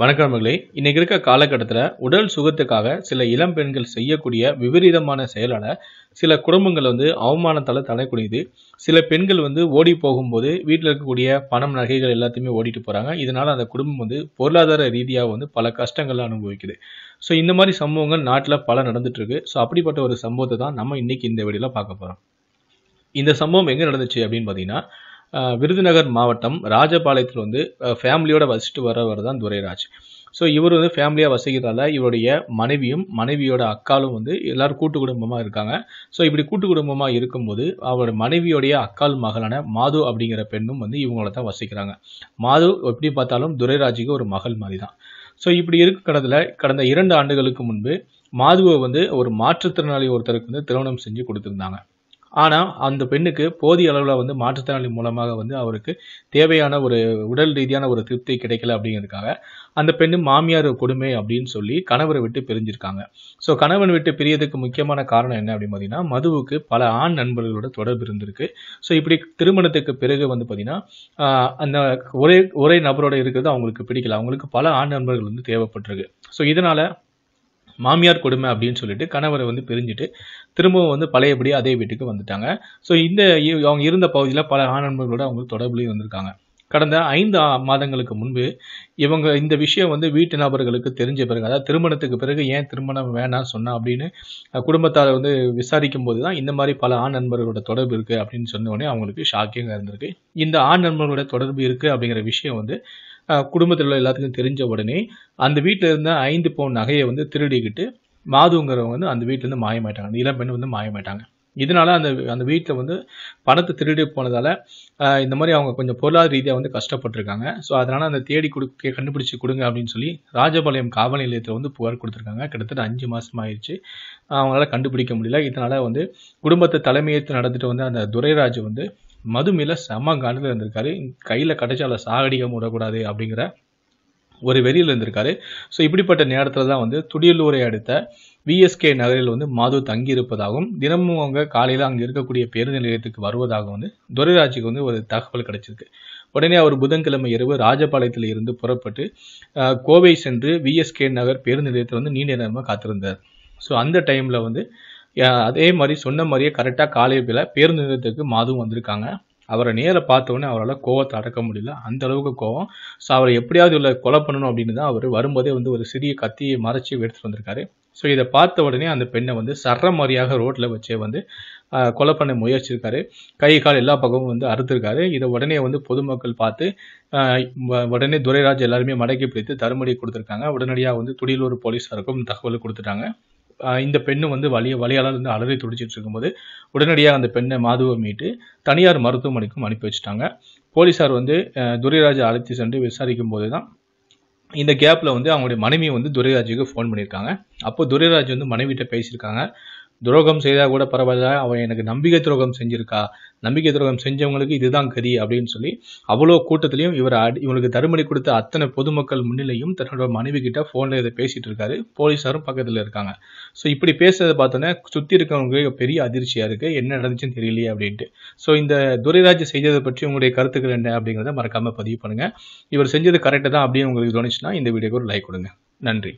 வணக்கமர்களே இன்னைக்கு இருக்க காலகட்டத்தில் உடல் சுகத்துக்காக சில இளம் பெண்கள் செய்யக்கூடிய விபரீதமான செயலால் சில குடும்பங்கள் வந்து அவமானத்தால் தலைக்கூடியது சில பெண்கள் வந்து ஓடி போகும்போது வீட்டில் இருக்கக்கூடிய பணம் நகைகள் எல்லாத்தையுமே ஓடிட்டு போகிறாங்க இதனால் அந்த குடும்பம் வந்து பொருளாதார ரீதியாக வந்து பல கஷ்டங்களை அனுபவிக்குது ஸோ இந்த மாதிரி சம்பவங்கள் நாட்டில் பல நடந்துட்டுருக்கு ஸோ அப்படிப்பட்ட ஒரு சம்பவத்தை தான் நம்ம இன்றைக்கி இந்த வீடியோவில் பார்க்க போகிறோம் இந்த சம்பவம் எங்கே நடந்துச்சு அப்படின்னு பார்த்தீங்கன்னா விருதுநகர் மாவட்டம் ராஜபாளையத்தில் வந்து ஃபேமிலியோட வசிட்டு வரவர் தான் துரைராஜ் ஸோ இவர் வந்து ஃபேமிலியாக வசிக்கிறதால இவருடைய மனைவியும் மனைவியோட அக்காலும் வந்து எல்லோரும் கூட்டு குடும்பமாக இருக்காங்க ஸோ இப்படி கூட்டு குடும்பமாக இருக்கும்போது அவரோட மனைவியோடைய அக்கால் மகளான மாது அப்படிங்கிற பெண்ணும் வந்து இவங்கள தான் வசிக்கிறாங்க மாது எப்படி பார்த்தாலும் துரைராஜுக்கு ஒரு மகள் மாதிரி தான் ஸோ இப்படி இருக்க கடத்தில் கடந்த இரண்டு ஆண்டுகளுக்கு முன்பு மாதுவை வந்து ஒரு மாற்றுத்திறனாளி ஒருத்தருக்கு வந்து திருமணம் செஞ்சு கொடுத்துருந்தாங்க ஆனால் அந்த பெண்ணுக்கு போதிய அளவில் வந்து மாற்றுத்திறனாளி மூலமாக வந்து அவருக்கு தேவையான ஒரு உடல் ரீதியான ஒரு திருப்தி கிடைக்கல அப்படிங்கிறதுக்காக அந்த பெண்ணு மாமியார் கொடுமை அப்படின்னு சொல்லி கணவரை விட்டு பிரிஞ்சிருக்காங்க ஸோ கணவன் விட்டு பிரியதுக்கு முக்கியமான காரணம் என்ன அப்படின்னு பார்த்தீங்கன்னா மதுவுக்கு பல ஆண் நண்பர்களோட தொடர்பு இருந்திருக்கு ஸோ இப்படி திருமணத்துக்கு பிறகு வந்து பார்த்தீங்கன்னா அந்த ஒரே ஒரே நபரோட இருக்கிறது அவங்களுக்கு பிடிக்கல அவங்களுக்கு பல ஆண் நண்பர்கள் வந்து தேவைப்பட்டிருக்கு ஸோ இதனால் மாமியார் கொடுமை அப்படின்னு சொல்லிட்டு கணவரை வந்து பிரிஞ்சுட்டு திரும்பவும் வந்து பழையபடியாக அதே வீட்டுக்கு வந்துட்டாங்க ஸோ இந்த அவங்க இருந்த பகுதியில் பல ஆண் அவங்களுக்கு தொடர்புலேயும் வந்திருக்காங்க கடந்த ஐந்து மாதங்களுக்கு முன்பு இவங்க இந்த விஷயம் வந்து வீட்டு நபர்களுக்கு தெரிஞ்ச பிறகு அதாவது திருமணத்துக்கு பிறகு ஏன் திருமணம் வேணாம் சொன்னா அப்படின்னு குடும்பத்தார் வந்து விசாரிக்கும் போது தான் இந்த மாதிரி பல ஆண் நண்பர்களோட தொடர்பு இருக்குது அப்படின்னு சொன்ன உடனே அவங்களுக்கு ஷாக்கிங்காக இருந்திருக்கு இந்த ஆண் நண்பர்களோட தொடர்பு இருக்குது அப்படிங்கிற விஷயம் வந்து குடும்பத்தில் உள்ள எல்லாத்துக்கும் தெரிஞ்ச உடனே அந்த வீட்டில் இருந்த ஐந்து பவுன் நகையை வந்து திருடிக்கிட்டு மாதுங்கிறவங்க வந்து அந்த வீட்டிலேருந்து மாயமாயிட்டாங்க அந்த இளம்பெண் வந்து மாயமாயிட்டாங்க இதனால் அந்த அந்த வீட்டில் வந்து பணத்தை திருடி போனதால் இந்த மாதிரி அவங்க கொஞ்சம் பொருளாதார ரீதியாக வந்து கஷ்டப்பட்டிருக்காங்க ஸோ அதனால் அந்த தேடி கொடுக்க கண்டுபிடிச்சி கொடுங்க அப்படின்னு சொல்லி ராஜபாளையம் காவல் நிலையத்தில் வந்து புகார் கொடுத்துருக்காங்க கிட்டத்தட்ட அஞ்சு மாதம் ஆயிடுச்சு அவங்களால கண்டுபிடிக்க முடியல இதனால் வந்து குடும்பத்தை தலைமையேற்று நடந்துட்டு வந்து அந்த துரைராஜ் வந்து மதுமில செம காலத்தில் இருந்திருக்காரு கையில் கடைச்சால சாகடிக்க மூடக்கூடாது அப்படிங்கிற ஒரு வெறியில் இருந்திருக்காரு ஸோ இப்படிப்பட்ட நேரத்தில் தான் வந்து துடியலூரை அடுத்த விஎஸ்கே நகரில் வந்து மாது தங்கியிருப்பதாகவும் தினமும் அவங்க காலையில் அங்கே இருக்கக்கூடிய பேருந்து நிலையத்துக்கு வருவதாகவும் வந்து துரைராஜுக்கு வந்து ஒரு தகவல் கிடைச்சிருக்கு உடனே அவர் புதன்கிழமை இரவு ராஜபாளையத்தில் இருந்து புறப்பட்டு கோவை சென்று விஎஸ்கே நகர் பேருந்து நிலையத்தில் வந்து நீண்ட நேரமாக காத்திருந்தார் ஸோ அந்த டைமில் வந்து அதே மாதிரி சொன்ன மாதிரியே கரெக்டாக காலேஜில் பேருந்து நிறுத்தத்துக்கு மாதவும் வந்திருக்காங்க அவரை நேரில் பார்த்தோன்னே அவரால் கோவத்தை அடக்க முடியல அந்த அளவுக்கு கோவம் ஸோ அவரை எப்படியாவது உள்ள கொலை பண்ணணும் அப்படின்னு தான் அவர் வரும்போதே வந்து ஒரு சிறிய கத்தியை மறைச்சி எடுத்துகிட்டு வந்திருக்காரு ஸோ இதை பார்த்த உடனே அந்த பெண்ணை வந்து மாதிரியாக ரோட்டில் வச்சே வந்து கொலை பண்ண முயற்சிருக்காரு கை கால் எல்லா பக்கமும் வந்து அறுத்துருக்காரு இதை உடனே வந்து பொதுமக்கள் பார்த்து உடனே துரைராஜ் எல்லாருமே மடக்கி பிடித்து தருமடி கொடுத்துருக்காங்க உடனடியாக வந்து துடியலூர் போலீஸாருக்கும் தகவல் கொடுத்துட்டாங்க இந்த பெண்ணு வந்து வலிய வலியாளர் வந்து அலறி துடிச்சிட்டு இருக்கும்போது உடனடியாக அந்த பெண்ணை மாதுவை மீட்டு தனியார் மருத்துவமனைக்கும் அனுப்பி வச்சுட்டாங்க போலீஸார் வந்து துரைராஜை அழைத்து சென்று விசாரிக்கும் போது தான் இந்த கேப்பில் வந்து அவங்களுடைய மனைவி வந்து துரைராஜுக்கு ஃபோன் பண்ணியிருக்காங்க அப்போ துரைராஜ் வந்து மனைவிட்ட பேசியிருக்காங்க துரோகம் செய்தால் கூட பரவாயில்ல அவன் எனக்கு நம்பிக்கை துரோகம் செஞ்சிருக்கா நம்பிக்கை துரோகம் செஞ்சவங்களுக்கு இதுதான் கதி அப்படின்னு சொல்லி அவ்வளோ கூட்டத்திலையும் இவர் அடி தருமணி கொடுத்த அத்தனை பொதுமக்கள் முன்னிலையும் தன்னோட மனைவி கிட்ட ஃபோனில் இதை பேசிகிட்டு இருக்காரு போலீஸாரும் பக்கத்தில் இருக்காங்க ஸோ இப்படி பேசுறதை பார்த்தோன்னே சுற்றி இருக்கவங்களுக்கு பெரிய அதிர்ச்சியாக இருக்குது என்ன நடந்துச்சுன்னு தெரியலையே அப்படின்ட்டு ஸோ இந்த துரைராஜ் செய்ததை பற்றி உங்களுடைய கருத்துக்கள் என்ன அப்படிங்கிறத மறக்காமல் பதிவு பண்ணுங்கள் இவர் செஞ்சது கரெக்டாக தான் அப்படின்னு உங்களுக்கு தோணுச்சுன்னா இந்த வீடியோக்கு ஒரு லைக் கொடுங்க நன்றி